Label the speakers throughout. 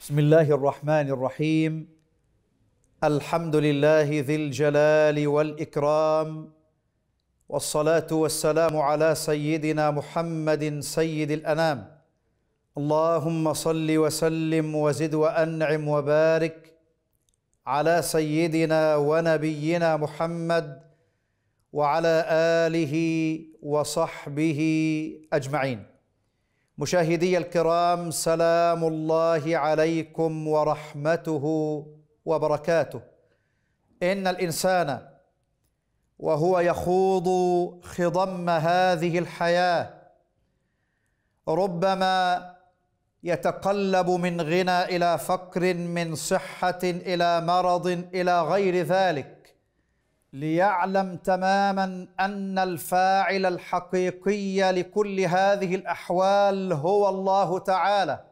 Speaker 1: بسم الله الرحمن الرحيم الحمد لله ذي الجلال والاكرام والصلاه والسلام على سيدنا محمد سيد الانام اللهم صل وسلم وزد وانعم وبارك على سيدنا ونبينا محمد وعلى اله وصحبه اجمعين مشاهدي الكرام سلام الله عليكم ورحمته وبركاته ان الانسان وهو يخوض خضم هذه الحياه ربما يتقلب من غنى الى فقر من صحه الى مرض الى غير ذلك ليعلم تماما ان الفاعل الحقيقي لكل هذه الاحوال هو الله تعالى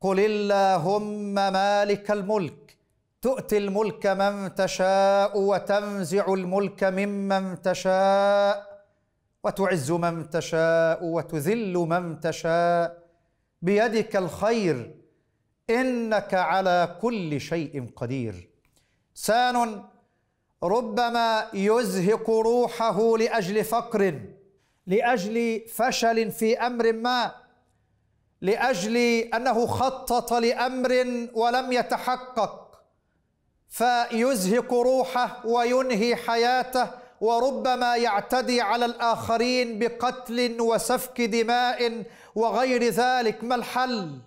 Speaker 1: قل اللهم مالك الملك تؤتي الملك من تشاء وتنزع الملك ممن تشاء وتعز من تشاء وتذل من تشاء بيدك الخير انك على كل شيء قدير سان ربما يزهق روحه لاجل فقر لاجل فشل في امر ما لاجل انه خطط لامر ولم يتحقق فيزهق روحه وينهي حياته وربما يعتدي على الاخرين بقتل وسفك دماء وغير ذلك ما الحل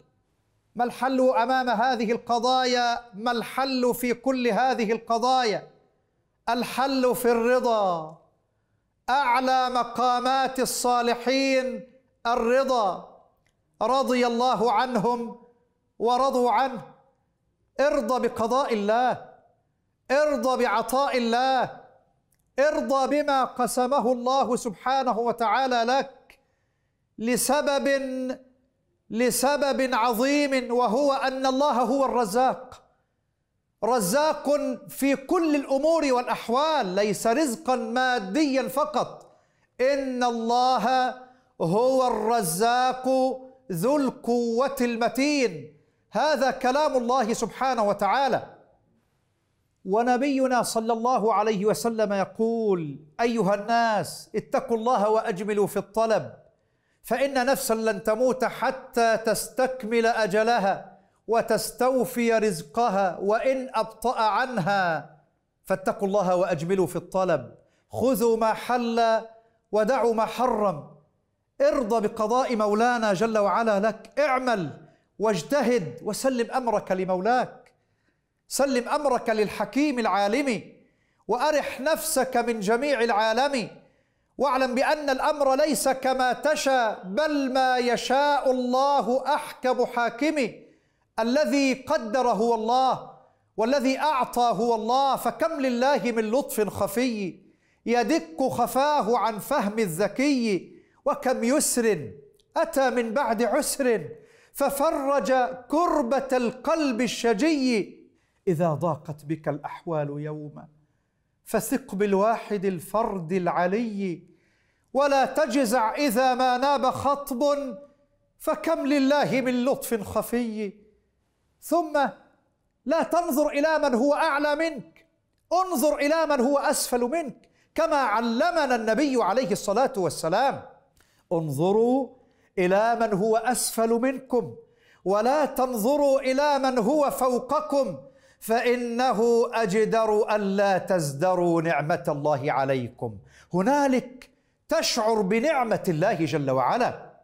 Speaker 1: ما الحل امام هذه القضايا ما الحل في كل هذه القضايا الحل في الرضا اعلى مقامات الصالحين الرضا رضي الله عنهم ورضوا عنه ارضى بقضاء الله ارضى بعطاء الله ارضى بما قسمه الله سبحانه وتعالى لك لسبب لسبب عظيم وهو ان الله هو الرزاق رزاق في كل الامور والاحوال ليس رزقا ماديا فقط ان الله هو الرزاق ذو القوه المتين هذا كلام الله سبحانه وتعالى ونبينا صلى الله عليه وسلم يقول ايها الناس اتقوا الله واجملوا في الطلب فان نفسا لن تموت حتى تستكمل اجلها وتستوفي رزقها وان ابطا عنها فاتقوا الله واجملوا في الطلب خذوا ما حل ودعوا ما حرم ارضى بقضاء مولانا جل وعلا لك اعمل واجتهد وسلم امرك لمولاك سلم امرك للحكيم العالم وارح نفسك من جميع العالم واعلم بان الامر ليس كما تشاء بل ما يشاء الله احكم حاكمه الذي قدر هو الله والذي أعطى هو الله فكم لله من لطف خفي يدك خفاه عن فهم الذكي وكم يسر أتى من بعد عسر ففرج كربة القلب الشجي إذا ضاقت بك الأحوال يوما فثق بالواحد الفرد العلي ولا تجزع إذا ما ناب خطب فكم لله من لطف خفي ثم لا تنظر إلى من هو أعلى منك انظر إلى من هو أسفل منك كما علمنا النبي عليه الصلاة والسلام انظروا إلى من هو أسفل منكم ولا تنظروا إلى من هو فوقكم فإنه أجدر ألا تزدروا نعمة الله عليكم هنالك تشعر بنعمة الله جل وعلا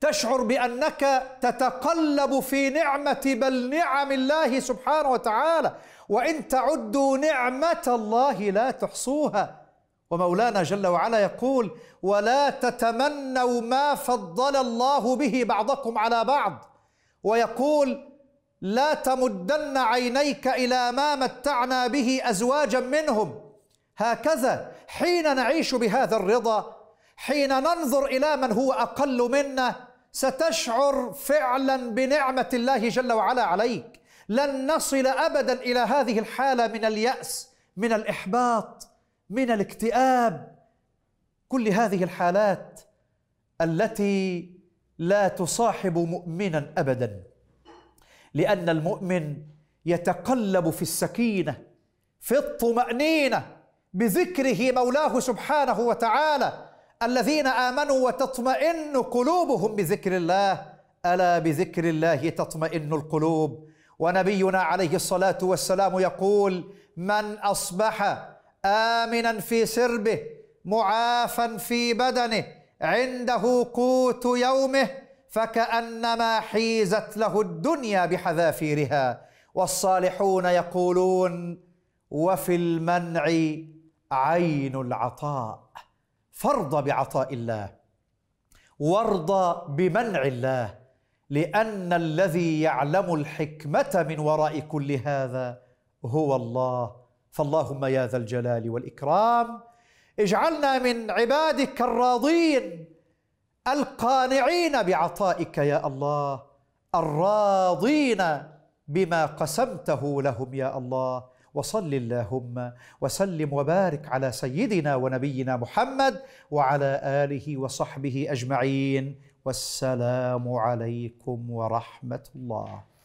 Speaker 1: تشعر بانك تتقلب في نعمه بل نعم الله سبحانه وتعالى وان تعدوا نعمه الله لا تحصوها ومولانا جل وعلا يقول ولا تتمنوا ما فضل الله به بعضكم على بعض ويقول لا تمدن عينيك الى ما متعنا به ازواجا منهم هكذا حين نعيش بهذا الرضا حين ننظر الى من هو اقل منا ستشعر فعلا بنعمه الله جل وعلا عليك لن نصل ابدا الى هذه الحاله من الياس من الاحباط من الاكتئاب كل هذه الحالات التي لا تصاحب مؤمنا ابدا لان المؤمن يتقلب في السكينه في الطمانينه بذكره مولاه سبحانه وتعالى الذين آمنوا وتطمئن قلوبهم بذكر الله ألا بذكر الله تطمئن القلوب ونبينا عليه الصلاة والسلام يقول من أصبح آمنا في سربه معافا في بدنه عنده قوت يومه فكأنما حيزت له الدنيا بحذافيرها والصالحون يقولون وفي المنع عين العطاء فارضى بعطاء الله وارضى بمنع الله لان الذي يعلم الحكمه من وراء كل هذا هو الله فاللهم يا ذا الجلال والاكرام اجعلنا من عبادك الراضين القانعين بعطائك يا الله الراضين بما قسمته لهم يا الله وصل اللهم وسلم وبارك على سيدنا ونبينا محمد وعلى اله وصحبه اجمعين والسلام عليكم ورحمه الله